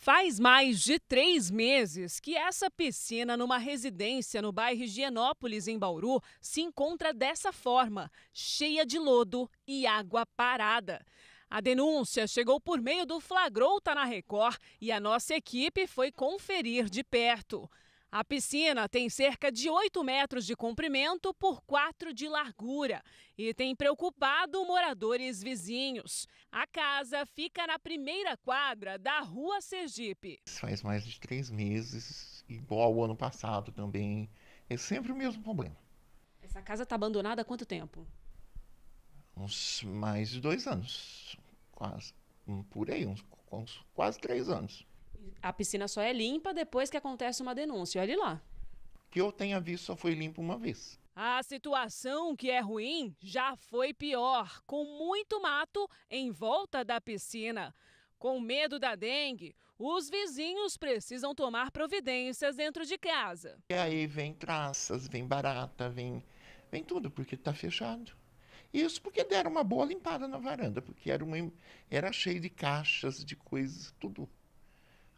Faz mais de três meses que essa piscina numa residência no bairro Higienópolis, em Bauru, se encontra dessa forma, cheia de lodo e água parada. A denúncia chegou por meio do Flagrouta tá na Record e a nossa equipe foi conferir de perto. A piscina tem cerca de 8 metros de comprimento por 4 de largura e tem preocupado moradores vizinhos. A casa fica na primeira quadra da Rua Sergipe. Faz mais de três meses, igual ao ano passado também. É sempre o mesmo problema. Essa casa está abandonada há quanto tempo? Uns mais de dois anos, quase. Por aí, uns quase três anos a piscina só é limpa depois que acontece uma denúncia. Olhe lá. Que eu tenha visto, só foi limpa uma vez. A situação que é ruim já foi pior, com muito mato em volta da piscina. Com medo da dengue, os vizinhos precisam tomar providências dentro de casa. E aí vem traças, vem barata, vem, vem tudo, porque está fechado. Isso porque deram uma boa limpada na varanda, porque era, uma, era cheio de caixas, de coisas, tudo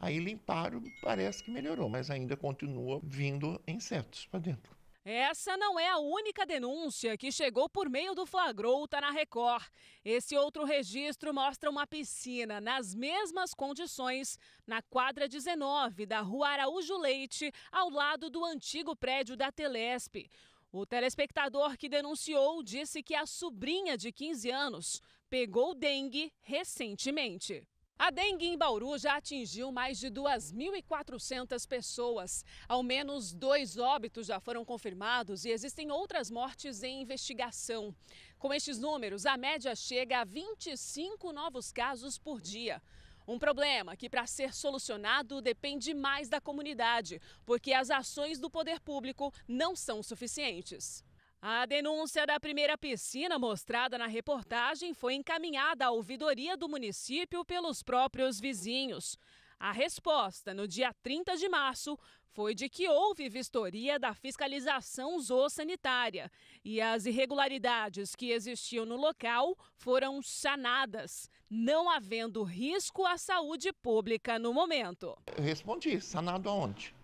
Aí limparam, parece que melhorou, mas ainda continua vindo insetos para dentro. Essa não é a única denúncia que chegou por meio do flagrouta na Record. Esse outro registro mostra uma piscina nas mesmas condições na quadra 19 da Rua Araújo Leite, ao lado do antigo prédio da Telesp. O telespectador que denunciou disse que a sobrinha de 15 anos pegou dengue recentemente. A dengue em Bauru já atingiu mais de 2.400 pessoas. Ao menos dois óbitos já foram confirmados e existem outras mortes em investigação. Com estes números, a média chega a 25 novos casos por dia. Um problema que, para ser solucionado, depende mais da comunidade, porque as ações do poder público não são suficientes. A denúncia da primeira piscina mostrada na reportagem foi encaminhada à ouvidoria do município pelos próprios vizinhos. A resposta, no dia 30 de março, foi de que houve vistoria da fiscalização zoossanitária e as irregularidades que existiam no local foram sanadas, não havendo risco à saúde pública no momento. Eu respondi, sanado aonde?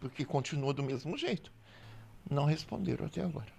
Porque continua do mesmo jeito. Não responderam até agora.